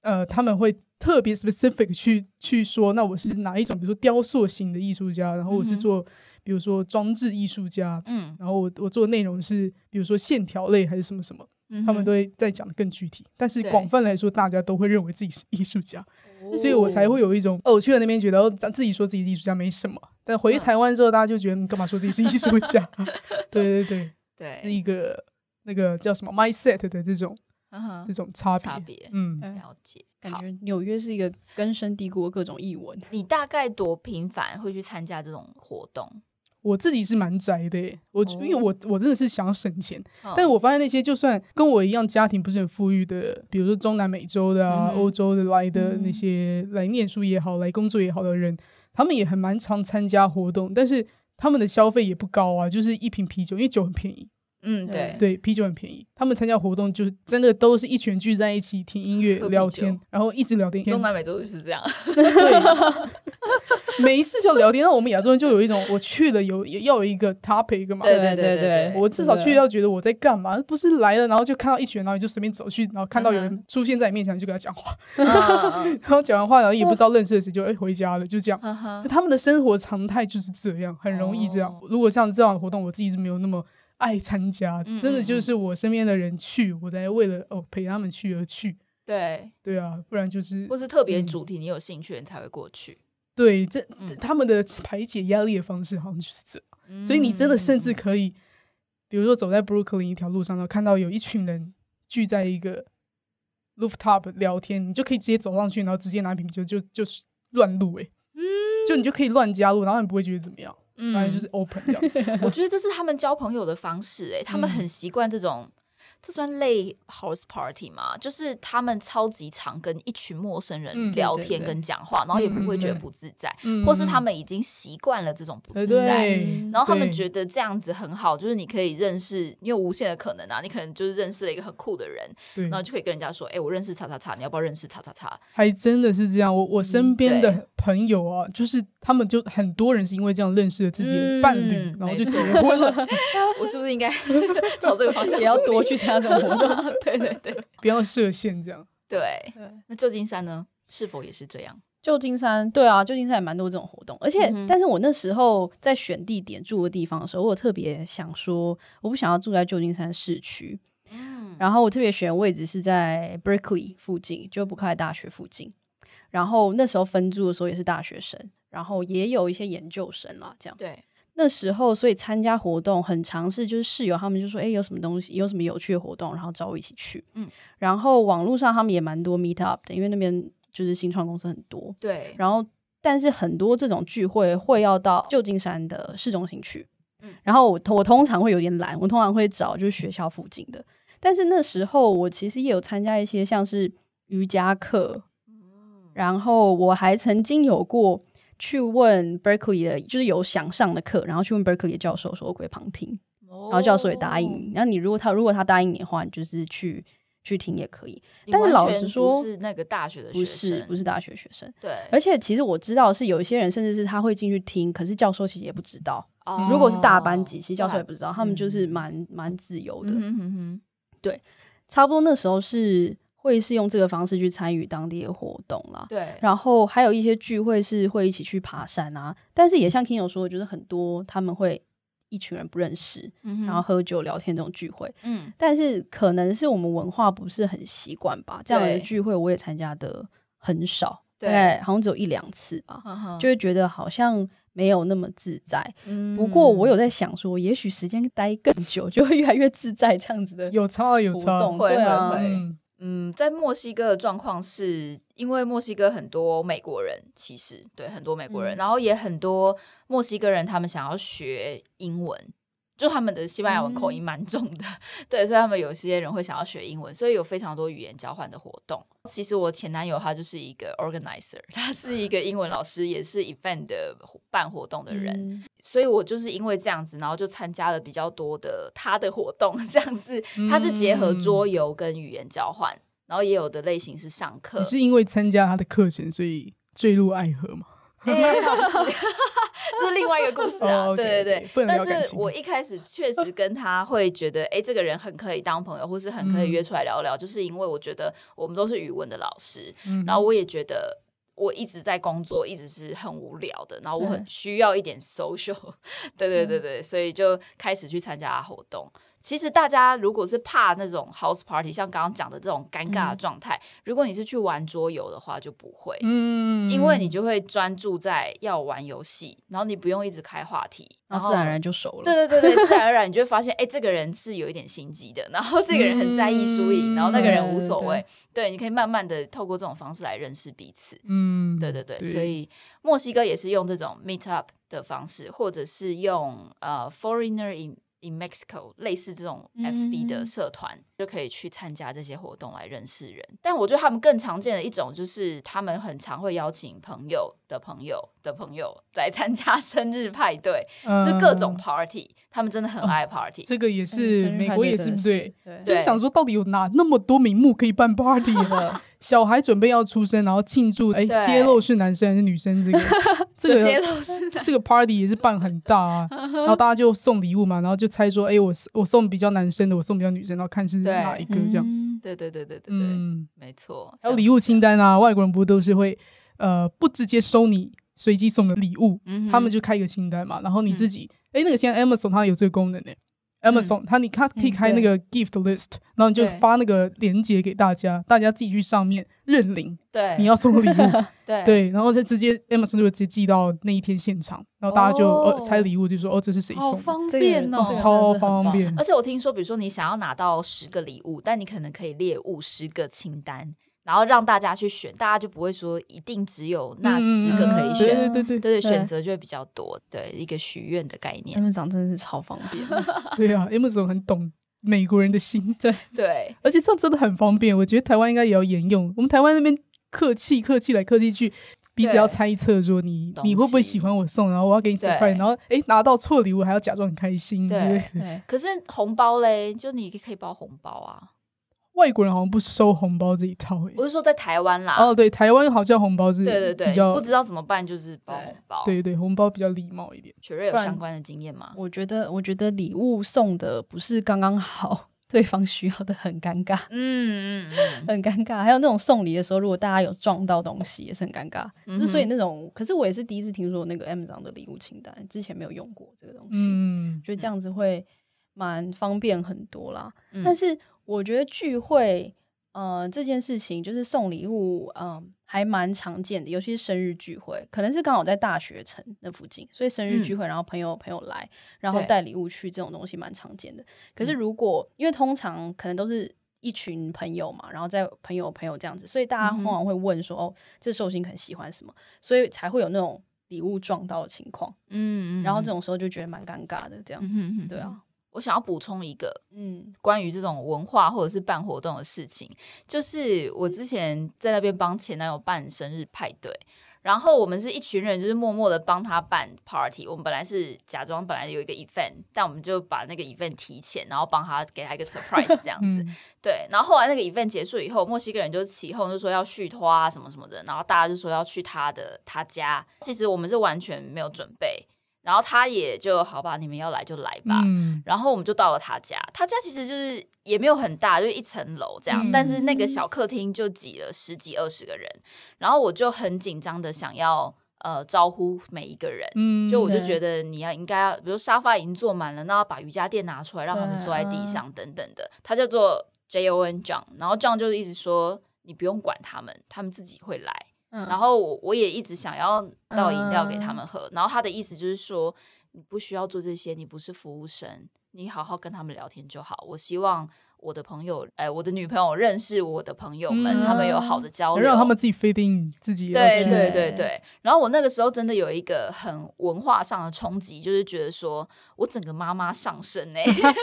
Speaker 2: 呃，他们会特别 specific 去去说，那我是哪一种，比如说雕塑型的艺术家，然后我是做，比如说装置艺术家，嗯，然后我我做内容是，比如说线条类还是什么什么，他们都会在讲的更具体，但是广泛来说，大家都会认为自己是艺术家。所以，我才会有一种哦，去了那边觉得，咱自己说自己艺术家没什么，但回台湾之后，大家就觉得你干嘛说自己是艺术家？对对对 对，是一个那个叫什么 mindset 的这种这种差差别。嗯，了解。感觉纽约是一个
Speaker 1: 根深蒂固的各种译文。你大概多频繁会去参加这种活动？
Speaker 2: 我自己是蛮宅的，我因为我我真的是想省钱，但我发现那些就算跟我一样家庭不是很富裕的，比如说中南美洲的啊、欧洲的来的那些来念书也好、来工作也好的人，他们也很蛮常参加活动，但是他们的消费也不高啊，就是一瓶啤酒，因为酒很便宜。嗯，对对，啤酒很便宜。他们参加活动就真的都是一群聚在一起听音乐、聊天，然后一直聊天。中南美洲是
Speaker 1: 这样，对，
Speaker 2: 每一次就聊天。那我们亚洲人就有一种，我去了有要有一个他陪一个嘛。对对对对，我至少去要觉得我在干嘛，不是来了，然后就看到一群人，然后就随便走去，然后看到有人出现在你面前，就跟他讲话，然后讲完话然后也不知道认识谁，就哎回家了，就这样。他们的生活常态就是这样，很容易这样。如果像这样的活动，我自己是没有那么。爱参加，真的就是我身边的人去，我才为了哦陪他们去而去。对对啊，不然就是或是特别主题，你有兴趣人才会过去。对，这他们的排解压力的方式好像就是这，所以你真的甚至可以，比如说走在 Brooklyn 一条路上，然后看到有一群人聚在一个 loft o p 聊天，你就可以直接走上去，然后直接拿啤酒就就是乱录哎，就你就可以乱加入，然后你不会觉得怎么样。嗯，那就是 open 掉。
Speaker 1: 我觉得这是他们交朋友的方式，哎，他们很习惯这种，这算类 house party 吗？就是他们超级常跟一群陌生人聊天跟讲话，然后也不会觉得不自在，或是他们已经习惯了这种不自在，然后他们觉得这样子很好，就是你可以认识，因为无限的可能啊，你可能就是认识了一个很酷的人，然后就可以跟人家说，哎，我认识叉叉叉，你要不要认识叉叉叉？
Speaker 2: 还真的是这样，我我身边的朋友啊，就是。他们就很多人是因为这样认识了自己的伴侣，然后就结婚了。
Speaker 1: 我是不是应该 朝这个方向也要多去参加这种活动？
Speaker 2: 对对对，不要设限这样。
Speaker 1: 对，那旧金山呢？是否也是这
Speaker 3: 样？旧金山对啊，旧金山也蛮多这种活动。而且，但是我那时候在选地点住的地方的时候，我特别想说，我不想要住在旧金山市区。嗯，然后我特别选位置是在 Berkeley 附近，就不克利大学附近。然后那时候分住的时候也是大学生。然后也有一些研究生了，这样。对，那时候所以参加活动很尝试，就是室友他们就说：“哎，有什么东西，有什么有趣的活动，然后找我一起去。”嗯，然后网络上他们也蛮多 meet up 的，因为那边就是新创公司很多。对，然后但是很多这种聚会会要到旧金山的市中心去。嗯，然后我我通常会有点懒，我通常会找就是学校附近的。但是那时候我其实也有参加一些像是瑜伽课，然后我还曾经有过。去问 Berkeley 的，就是有想上的课，然后去问 Berkeley 教授说我可以旁听，然后教授也答应。那你如果他如果他答应你的话，你就是去去听也可以。但是老实说，是
Speaker 1: 那个大学的学生，不
Speaker 3: 是大学学生。对，而且其实我知道是有一些人，甚至是他会进去听，可是教授其实也不知道。如果是大班级，其实教授也不知道，他们就是蛮蛮自由的。嗯哼哼，对，差不多那时候是。会是用这个方式去参与当地的活动啦，对。然后还有一些聚会是会一起去爬山啊，但是也像 King 友说，就是很多他们会一群人不认识，然后喝酒聊天这种聚会，嗯。但是可能是我们文化不是很习惯吧，这样的聚会我也参加的很少，对，好像只有一两次吧，就会觉得好像没有那么自在。不过我有在想说，也许时间待更久，就会越来
Speaker 2: 越自在这样子的，有差有差，
Speaker 3: 对啊。嗯，
Speaker 1: 在墨西哥的状况是因为墨西哥很多美国人，其实对很多美国人，然后也很多墨西哥人，他们想要学英文。就他们的西班牙文口音蛮重的，对，所以他们有些人会想要学英文，所以有非常多语言交换的活动。其实我前男友他就是一个 organizer，他是一个英文老师，也是 event 的办活动的人。所以，我就是因为这样子，然后就参加了比较多的他的活动，像是他是结合桌游跟语言交换，然后也有的类型是上课。是
Speaker 2: 因为参加他的课程，所以坠入爱河吗？
Speaker 1: 这是另外一个故事啊，对对
Speaker 2: 对。但是我一
Speaker 1: 开始确实跟他会觉得，哎，这个人很可以当朋友，或是很可以约出来聊聊，就是因为我觉得我们都是语文的老师，然后我也觉得我一直在工作，一直是很无聊的，然后我很需要一点 social，对对对对，所以就开始去参加活动。其实大家如果是怕那种 house party，像刚刚讲的这种尴尬的状态，如果你是去玩桌游的话就不会，嗯，因为你就会专注在要玩游戏，然后你不用一直开话题，然后自然而然就
Speaker 3: 熟了。对对对对，
Speaker 1: 自然而然你就会发现，哎，这个人是有一点心机的，然后这个人很在意输赢，然后那个人无所谓。对，你可以慢慢的透过这种方式来认识彼此。嗯，对对对，所以墨西哥也是用这种 meet up 的方式，或者是用呃 foreigner in。In Mexico，类似这种 FB 的社团就可以去参加这些活动来认识人，但我觉得他们更常见的一种就是他们很常会邀请朋友的朋友。的朋友来参加 生日派对，是各种 party，他们真的很爱 party。这
Speaker 2: 个也是美国也是对，就是想说到底有哪那么多名目可以办 party 的？小孩准备要出生，然后庆祝，哎，揭露是男生还是女生？这个 这个揭露是这个 party 也是办很大，啊，然后大家就送礼物嘛，然后就猜说，哎，我我送比较男生的，我送比较女生，然后看是哪一个这样？
Speaker 1: 对对对对对对，嗯，没错。还有
Speaker 2: 礼物清单啊，外国人不都是会呃，不直接收你。随机送的礼物，他们就开一个清单嘛，然后你自己，哎，那个现在 Amazon 它有这个功能呢，Amazon 它你看可以开那个 gift list，然后你就发那个链接给大家，大家自己去上面认领。
Speaker 1: 对，你要送礼物，对对，
Speaker 2: 然后就直接 Amazon 就会直接寄到那一天现场，然后大家就呃拆礼物就说哦这是谁送，好方便哦，超方便。而
Speaker 1: 且我听说，比如说你想要拿到十个礼物，但你可能可以列五十个清单。然后让大家去选，大家就不会说一定只有那十个可以选，对对对对，选择就会比较多。对一个许愿的概念，他们
Speaker 2: 讲真的是超方便。对啊 m a z o n 很懂美国人的心。对 对，而且这真的很方便，我觉得台湾应该也要沿用。我们台湾那边客气客气来客气去，彼此要猜测说你你会不会喜欢我送，然后我要给你几块，然后哎拿到错礼物还要假装很开心，对对。
Speaker 1: 可是红包嘞，就你可以包红包啊。
Speaker 2: 外国人好像不收红包这一套，我
Speaker 1: 是说在台湾啦。哦，
Speaker 2: 对，台湾好像红包是，对对对，不知
Speaker 1: 道怎么办就是包红包。对
Speaker 2: 对红包比较礼
Speaker 3: 貌一点。
Speaker 1: 雪瑞有相关的经验吗？
Speaker 3: 我觉得，我觉得礼物送的不是刚刚好，对方需要的很尴尬。嗯嗯，很尴尬。还有那种送礼的时候，如果大家有撞到东西，也是很尴尬。就所以那种，可是我也是第一次听说那个 M 章的礼物清单，之前没有用过这个东
Speaker 2: 西，
Speaker 3: 觉得这样子会蛮方便很多啦。但是。我觉得聚会，呃，这件事情就是送礼物，嗯，还蛮常见的，尤其是生日聚会，可能是刚好在大学城那附近，所以生日聚会，然后朋友朋友来，然后带礼物去，这种东西蛮常见的。可是如果因为通常可能都是一群朋友嘛，然后在朋友朋友这样子，所以大家往往会问说，哦，这寿星很喜欢什么，所以才会有那种礼物撞到的情况，
Speaker 2: 嗯嗯，然后这种时
Speaker 3: 候就觉得蛮尴尬的，这样，嗯嗯，对啊。我想要补充一个，嗯，关于这种文化或者是办
Speaker 1: 活动的事情，就是我之前在那边帮前男友办生日派对，然后我们是一群人，就是默默的帮他办 party。我们本来是假装本来有一个 event，但我们就把那个 event 提前，然后帮他给他一个 surprise 这样子。对，然后后来那个 event 结束以后，墨西哥人就起哄就说要续拖啊什么什么的，然后大家就说要去他的他家，其实我们是完全没有准备。然后他也就好吧，你们要来就来吧。然后我们就到了他家，他家其实就是也没有很大，就一层楼这样。但是那个小客厅就挤了十几二十个人。然后我就很紧张的想要呃招呼每一个人，就我就觉得你要应该要，比如沙发已经坐满了，那要把瑜伽垫拿出来让他们坐在地上等等的。他叫做 j o n John，然后 John 就是一直说你不用管他们，他们自己会来。然后我我也一直想要倒饮料给他们喝，然后他的意思就是说，你不需要做这些，你不是服务生，你好好跟他们聊天就好。我希望我的朋友，哎，我的女朋友认识我的朋友们，他们有好的交流，让他们
Speaker 2: 自己飞 e 自己。对对对对。
Speaker 1: 然后我那个时候真的有一个很文化上的冲击，就是觉得说我整个妈妈上哈哎，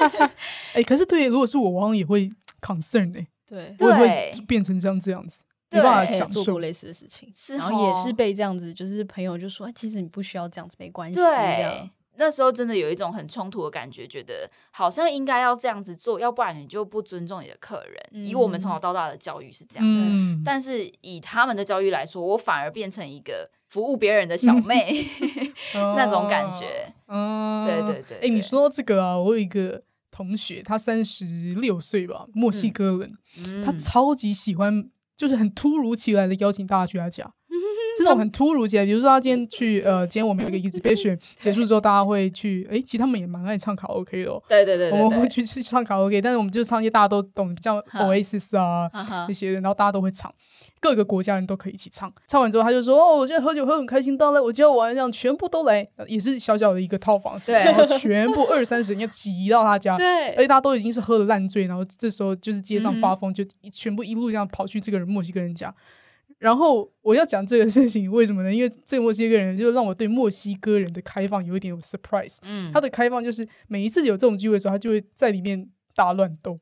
Speaker 2: 哎，可是对如果是我，我也会 concern 哎，对我也会变成这样这样子。没办法享受类似的事情，然后也是
Speaker 3: 被这样子，就是朋友就说：“其实你不需要这样子，没关系。”对，那时候真的有一
Speaker 1: 种很冲突的感觉，觉得好像应该要这样子做，要不然你就不尊重你的客人。以我们从小到大的教育是这样子，但是以他们的教育来说，我反而变成一个服务别人的小妹
Speaker 2: 那种感觉。嗯，对对对。哎，你说到这个啊，我有一个同学，他三十六岁吧，墨西哥人，他超级喜欢。就是很突如其来的邀请大家去他家，这种很突如其来。比如说他今天去，呃，今天我们有个 e x h i b i t i o n 结束之后，大家会去。哎，其实他们也蛮爱唱卡拉 OK 的。对
Speaker 1: 对对，我们会去
Speaker 2: 去唱卡拉 OK，但是我们就唱一些大家都懂像 Oasis 啊那些，然后大家都会唱。各个国家人都可以一起唱，唱完之后他就说：“哦，我觉得喝酒喝很开心，当然我今天晚上全部都来，也是小小的一个套房，然后全部 二三十人要挤到他家，而且大家都已经是喝的烂醉，然后这时候就是街上发疯，就全部一路这样跑去这个人墨西哥人家。然后我要讲这个事情为什么呢？因为这个墨西哥人就让我对墨西哥人的开放有一点 surprise，嗯，他的开放就是每一次有这种聚会的时候，他就会在里面大乱斗。”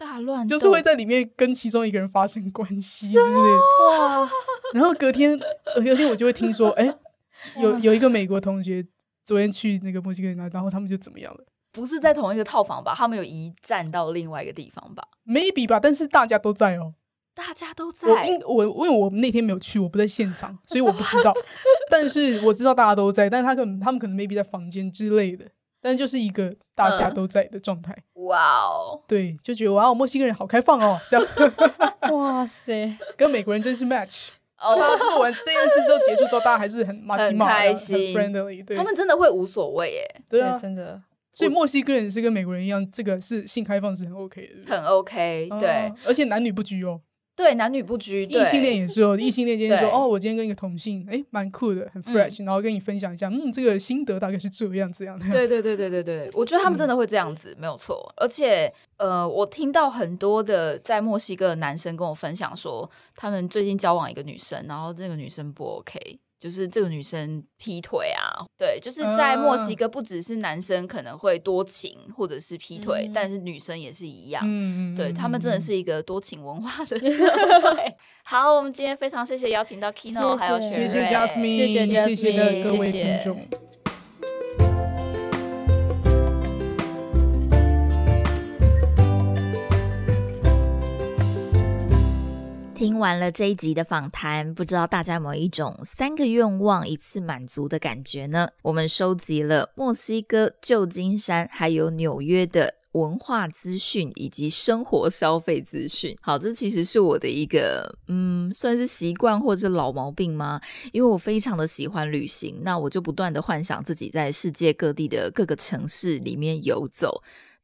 Speaker 1: 大乱，就是会在
Speaker 2: 里面跟其中一个人发生关系，是不？哇！然后隔天，隔天我就会听说，哎，有有一个美国同学昨天去那个墨西哥那，然后他们就怎么样了？
Speaker 1: 不是在同一个套房吧？他们有移站到另外一个地方吧
Speaker 2: ？Maybe 吧，但是大家都在哦，大家都在。我因我因为我那天没有去，我不在现场，所以我不知道。但是我知道大家都在，但是他可能他们可能 Maybe 在房间之类的。但就是一个大家都在的状态，哇哦，对，就觉得哇哦，墨西哥人好开放哦，这样，哇塞，跟美国人真是 match。然后做完这件事之后结束之后，大家还是很开心，很 friendly，对，他们真的会无所谓耶，对啊，真的。所以墨西哥人是跟美国人一样，这个是性开放是很 OK
Speaker 1: 的，很 OK，对，
Speaker 2: 而且男女不拘哦。对，男女不拘，异性恋也是哦。异性恋今天说哦，我今天跟一个同性，哎，蛮酷的，很 fresh，然后跟你分享一下，嗯，这个心得大概是这样子样的。对对对对
Speaker 1: 对对，我觉得他们真的会这样子，没有错。而且，呃，我听到很多的在墨西哥的男生跟我分享说，他们最近交往一个女生，然后这个女生不 OK。就是这个女生劈腿啊，对，就是在墨西哥，不只是男生可能会多情或者是劈腿，但是女生也是一样，嗯对他们真的是一个多情文化的社会。好，我们今天非常谢谢邀请到 Kino 还有雪瑞，谢谢各位听众。听完了这一集的访谈，不知道大家有没有一种三个愿望一次满足的感觉呢？我们收集了墨西哥、旧金山还有纽约的文化资讯以及生活消费资讯。好，这其实是我的一个，嗯，算是习惯或者老毛病吗？因为我非常的喜欢旅行，那我就不断的幻想自己在世界各地的各个城市里面游走。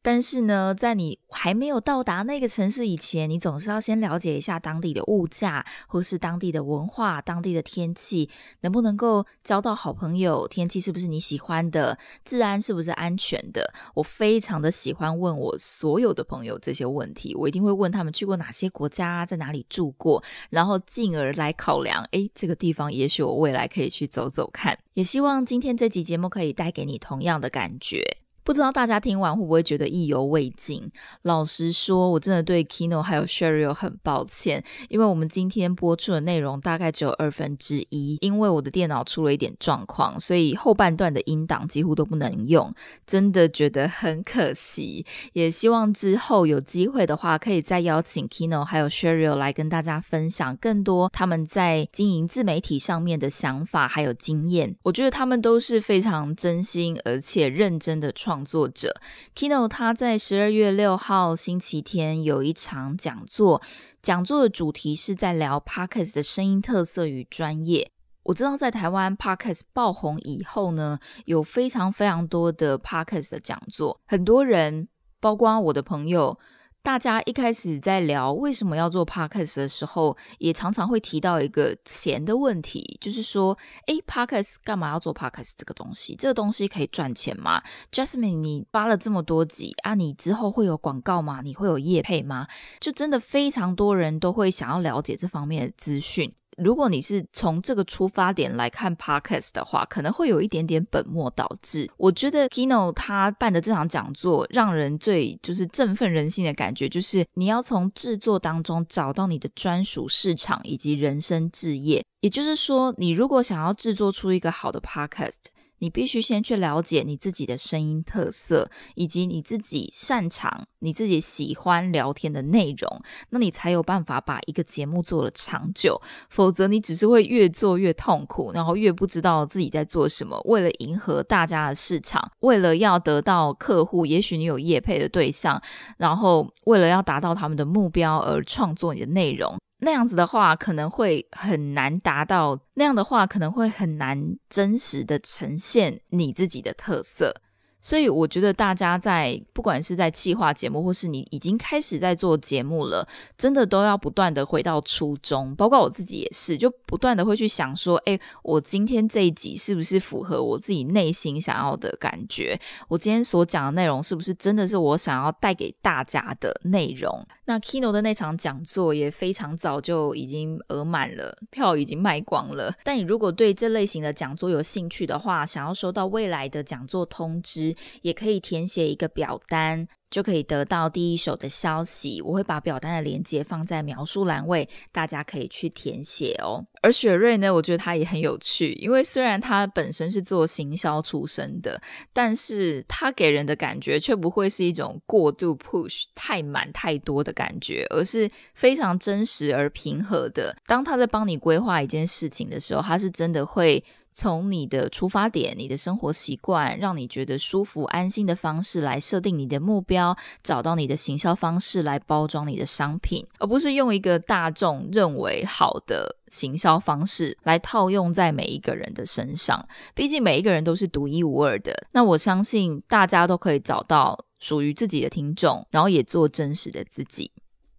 Speaker 1: 但是呢，在你还没有到达那个城市以前，你总是要先了解一下当地的物价，或是当地的文化、当地的天气，能不能够交到好朋友，天气是不是你喜欢的，治安是不是安全的。我非常的喜欢问我所有的朋友这些问题，我一定会问他们去过哪些国家，在哪里住过，然后进而来考量，诶，这个地方也许我未来可以去走走看。也希望今天这集节目可以带给你同样的感觉。不知道大家听完会不会觉得意犹未尽？老实说，我真的对 Kino 还有 Sheryl 很抱歉，因为我们今天播出的内容大概只有二分之一，因为我的电脑出了一点状况，所以后半段的音档几乎都不能用，真的觉得很可惜。也希望之后有机会的话，可以再邀请 Kino 还有 Sheryl 来跟大家分享更多他们在经营自媒体上面的想法还有经验。我觉得他们都是非常真心而且认真的创。创作者 Kino 他在十二月六号星期天有一场讲座，讲座的主题是在聊 Podcast 的声音特色与专业。我知道在台湾 Podcast 爆红以后呢，有非常非常多的 Podcast 的讲座，很多人，包括我的朋友。大家一开始在聊为什么要做 podcast 的时候，也常常会提到一个钱的问题，就是说，哎，podcast 干嘛要做 podcast 这个东西？这个东西可以赚钱吗？Jasmine，你发了这么多集啊，你之后会有广告吗？你会有业配吗？就真的非常多人都会想要了解这方面的资讯。如果你是从这个出发点来看 podcast 的话，可能会有一点点本末倒置。我觉得 Kino 他办的这场讲座，让人最就是振奋人心的感觉，就是你要从制作当中找到你的专属市场以及人生置业。也就是说，你如果想要制作出一个好的 podcast，你必须先去了解你自己的声音特色，以及你自己擅长、你自己喜欢聊天的内容，那你才有办法把一个节目做得长久。否则，你只是会越做越痛苦，然后越不知道自己在做什么。为了迎合大家的市场，为了要得到客户，也许你有业配的对象，然后为了要达到他们的目标而创作你的内容。那样子的话，可能会很难达到；那样的话，可能会很难真实的呈现你自己的特色。所以我觉得大家在不管是在企划节目，或是你已经开始在做节目了，真的都要不断的回到初衷。包括我自己也是，就不断的会去想说，哎，我今天这一集是不是符合我自己内心想要的感觉？我今天所讲的内容是不是真的是我想要带给大家的内容？那 Kino 的那场讲座也非常早就已经额满了，票已经卖光了。但你如果对这类型的讲座有兴趣的话，想要收到未来的讲座通知。也可以填写一个表单。就可以得到第一手的消息。我会把表单的链接放在描述栏位，大家可以去填写哦。而雪瑞呢，我觉得他也很有趣，因为虽然他本身是做行销出身的，但是他给人的感觉却不会是一种过度 push 太满太多的感觉，而是非常真实而平和的。当他在帮你规划一件事情的时候，他是真的会从你的出发点、你的生活习惯，让你觉得舒服安心的方式来设定你的目标。找到你的行销方式来包装你的商品，而不是用一个大众认为好的行销方式来套用在每一个人的身上。毕竟每一个人都是独一无二的。那我相信大家都可以找到属于自己的听众，然后也做真实的自己。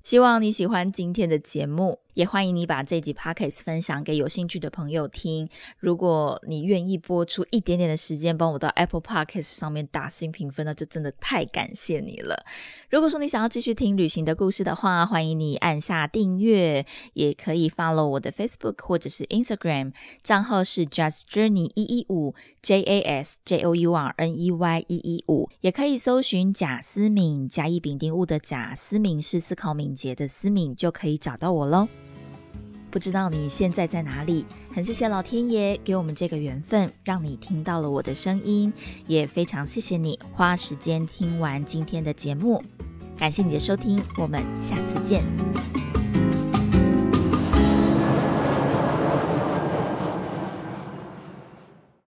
Speaker 1: 希望你喜欢今天的节目。也欢迎你把这集 podcast 分享给有兴趣的朋友听。如果你愿意拨出一点点的时间，帮我到 Apple Podcast 上面打新评分，那就真的太感谢你了。如果说你想要继续听旅行的故事的话，欢迎你按下订阅，也可以 follow 我的 Facebook 或者是 Instagram 账号是 Just Journey 一一五 J A S J O U R N E Y 一一五，也可以搜寻贾思敏甲乙丙丁戊的贾思敏是思考敏捷的思敏，就可以找到我喽。不知道你现在在哪里，很谢谢老天爷给我们这个缘分，让你听到了我的声音，也非常谢谢你花时间听完今天的节目，感谢你的收听，我们下次见。